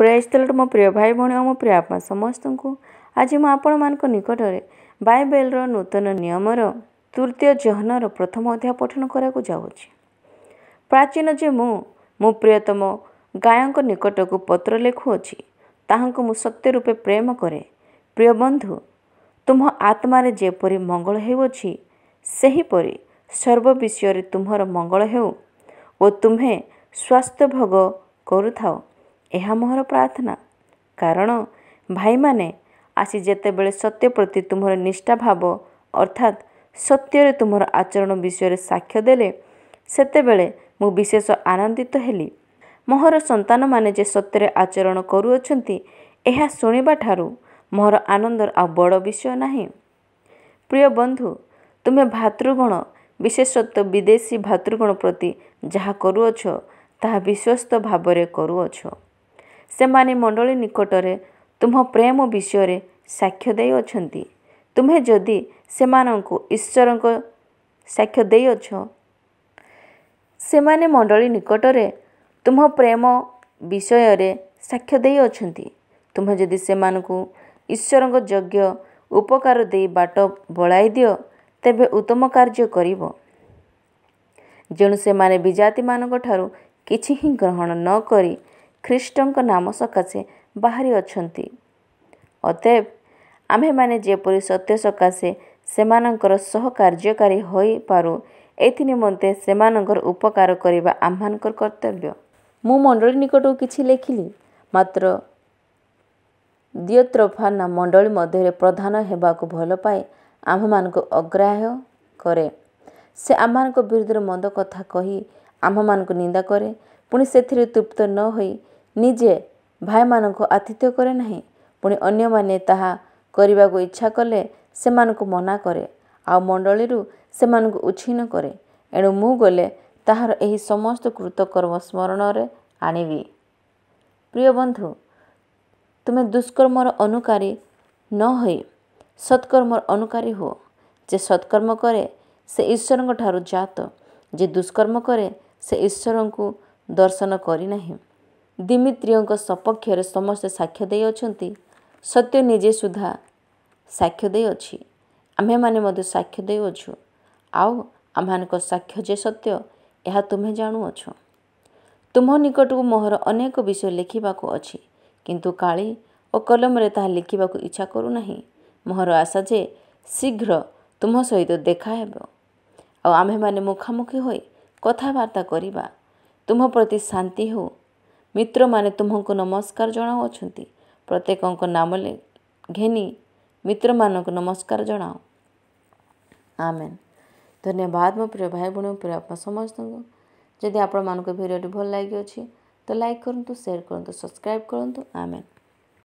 ପ୍ରେସ୍ତଲଟ ମୋ ପ୍ରିୟ ଭାଇ ଭଉଣୀ ଆଉ ମୋ ପ୍ରିୟ ଆପଣ ସମସ୍ତଙ୍କୁ ଆଜି ମୁଁ ଆପଣମାନଙ୍କ ନିକଟରେ ବାଇବେଲର ନୂତନ ନିୟମର ତୃତୀୟ ଜହ୍ନର ପ୍ରଥମ ଅଧ୍ୟାୟ ପଠନ କରିବାକୁ ଯାଉଛି ପ୍ରାଚୀନ ଯେ ମୁଁ ମୋ ପ୍ରିୟତମ ଗାୟଙ୍କ ନିକଟକୁ ପତ୍ର ଲେଖୁଅଛି ତାହାଙ୍କୁ ମୁଁ ସତ୍ୟ ରୂପେ ପ୍ରେମ କରେ ପ୍ରିୟ ବନ୍ଧୁ ତୁମ ଆତ୍ମାରେ ଯେପରି ମଙ୍ଗଳ ହେଉଅଛି ସେହିପରି ସର୍ବବିଷୟରେ ତୁମର ମଙ୍ଗଳ ହେଉ ଓ ତୁମେ ସ୍ୱାସ୍ଥ୍ୟ ଭୋଗ କରୁଥାଉ ଏହା ମୋର ପ୍ରାର୍ଥନା କାରଣ ଭାଇମାନେ ଆସି ଯେତେବେଳେ ସତ୍ୟ ପ୍ରତି ତୁମର ନିଷ୍ଠାଭାବ ଅର୍ଥାତ୍ ସତ୍ୟରେ ତୁମର ଆଚରଣ ବିଷୟରେ ସାକ୍ଷ୍ୟ ଦେଲେ ସେତେବେଳେ ମୁଁ ବିଶେଷ ଆନନ୍ଦିତ ହେଲି ମୋହର ସନ୍ତାନମାନେ ଯେ ସତ୍ୟରେ ଆଚରଣ କରୁଅଛନ୍ତି ଏହା ଶୁଣିବାଠାରୁ ମୋର ଆନନ୍ଦର ଆଉ ବଡ଼ ବିଷୟ ନାହିଁ ପ୍ରିୟ ବନ୍ଧୁ ତୁମେ ଭାତୃଗଣ ବିଶେଷତ୍ୱ ବିଦେଶୀ ଭାତୃଗଣ ପ୍ରତି ଯାହା କରୁଅଛ ତାହା ବିଶ୍ୱସ୍ତ ଭାବରେ କରୁଅଛ ସେମାନେ ମଣ୍ଡଳୀ ନିକଟରେ ତୁମ ପ୍ରେମ ବିଷୟରେ ସାକ୍ଷ୍ୟ ଦେଇଅଛନ୍ତି ତୁମେ ଯଦି ସେମାନଙ୍କୁ ଈଶ୍ୱରଙ୍କ ସାକ୍ଷ୍ୟ ଦେଇଅଛ ସେମାନେ ମଣ୍ଡଳୀ ନିକଟରେ ତୁମ ପ୍ରେମ ବିଷୟରେ ସାକ୍ଷ୍ୟ ଦେଇଅଛନ୍ତି ତୁମେ ଯଦି ସେମାନଙ୍କୁ ଈଶ୍ୱରଙ୍କ ଯୋଗ୍ୟ ଉପକାର ଦେଇ ବାଟ ବଳାଇ ଦିଅ ତେବେ ଉତ୍ତମ କାର୍ଯ୍ୟ କରିବ ଯେଣୁ ସେମାନେ ବିଜାତିମାନଙ୍କ ଠାରୁ କିଛି ହିଁ ଗ୍ରହଣ ନ କରି ଖ୍ରୀଷ୍ଟଙ୍କ ନାମ ସକାଶେ ବାହାରି ଅଛନ୍ତି ଅତେବ ଆମ୍ଭେମାନେ ଯେପରି ସତ୍ୟ ସକାଶେ ସେମାନଙ୍କର ସହ କାର୍ଯ୍ୟକାରୀ ହୋଇପାରୁ ଏଥି ନିମନ୍ତେ ସେମାନଙ୍କର ଉପକାର କରିବା ଆମ୍ଭମାନଙ୍କର କର୍ତ୍ତବ୍ୟ ମୁଁ ମଣ୍ଡଳୀ ନିକଟକୁ କିଛି ଲେଖିଲି ମାତ୍ର ଦିଅତ୍ରଫାନ ମଣ୍ଡଳୀ ମଧ୍ୟରେ ପ୍ରଧାନ ହେବାକୁ ଭଲ ପାଏ ଆମ୍ଭମାନଙ୍କୁ ଅଗ୍ରାହ୍ୟ କରେ ସେ ଆମମାନଙ୍କ ବିରୁଦ୍ଧରେ ମନ୍ଦ କଥା କହି ଆମ୍ଭମାନଙ୍କୁ ନିନ୍ଦା କରେ ପୁଣି ସେଥିରେ ତୃପ୍ତ ନ ହୋଇ ନିଜେ ଭାଇମାନଙ୍କୁ ଆତିଥ୍ୟ କରେ ନାହିଁ ପୁଣି ଅନ୍ୟମାନେ ତାହା କରିବାକୁ ଇଚ୍ଛା କଲେ ସେମାନଙ୍କୁ ମନା କରେ ଆଉ ମଣ୍ଡଳୀରୁ ସେମାନଙ୍କୁ ଉଚ୍ଛିନ୍ନ କରେ ଏଣୁ ମୁଁ ଗଲେ ତାହାର ଏହି ସମସ୍ତ କୃତକର୍ମ ସ୍ମରଣରେ ଆଣିବି ପ୍ରିୟ ବନ୍ଧୁ ତୁମେ ଦୁଷ୍କର୍ମର ଅନୁକାରୀ ନ ହୋଇ ସତ୍କର୍ମର ଅନୁକାରୀ ହୁଅ ଯେ ସତ୍କର୍ମ କରେ ସେ ଈଶ୍ୱରଙ୍କ ଠାରୁ ଜାତ ଯେ ଦୁଷ୍କର୍ମ କରେ ସେ ଈଶ୍ୱରଙ୍କୁ ଦର୍ଶନ କରିନାହିଁ ଦିମିତ୍ରିୟଙ୍କ ସପକ୍ଷରେ ସମସ୍ତେ ସାକ୍ଷ୍ୟ ଦେଇଅଛନ୍ତି ସତ୍ୟ ନିଜେ ସୁଦ୍ଧା ସାକ୍ଷ୍ୟ ଦେଇଅଛି ଆମ୍ଭେମାନେ ମଧ୍ୟ ସାକ୍ଷ୍ୟ ଦେଇଅଛୁ ଆଉ ଆମମାନଙ୍କ ସାକ୍ଷ୍ୟ ଯେ ସତ୍ୟ ଏହା ତୁମେ ଜାଣୁଅଛ ତୁମ ନିକଟକୁ ମୋହର ଅନେକ ବିଷୟ ଲେଖିବାକୁ ଅଛି କିନ୍ତୁ କାଳି ଓ କଲମରେ ତାହା ଲେଖିବାକୁ ଇଚ୍ଛା କରୁନାହିଁ ମୋହର ଆଶା ଯେ ଶୀଘ୍ର ତୁମ ସହିତ ଦେଖା ହେବ ଆଉ ଆମ୍ଭେମାନେ ମୁଖାମୁଖି ହୋଇ କଥାବାର୍ତ୍ତା କରିବା ତୁମ ପ୍ରତି ଶାନ୍ତି ହେଉ ମିତ୍ରମାନେ ତୁମକୁ ନମସ୍କାର ଜଣାଉଅଛନ୍ତି ପ୍ରତ୍ୟେକଙ୍କ ନାମ ଘେନି ମିତ୍ରମାନଙ୍କୁ ନମସ୍କାର ଜଣାଅ ଆମେନ୍ ଧନ୍ୟବାଦ ମୋ ପ୍ରିୟ ଭାଇ ଭଉଣୀ ପ୍ରିୟ ଆପଣ ସମସ୍ତଙ୍କୁ ଯଦି ଆପଣମାନଙ୍କ ଭିଡ଼ିଓଟି ଭଲ ଲାଗିଅଛି ତ ଲାଇକ୍ କରନ୍ତୁ ସେୟାର କରନ୍ତୁ ସବସ୍କ୍ରାଇବ୍ କରନ୍ତୁ ଆମେନ୍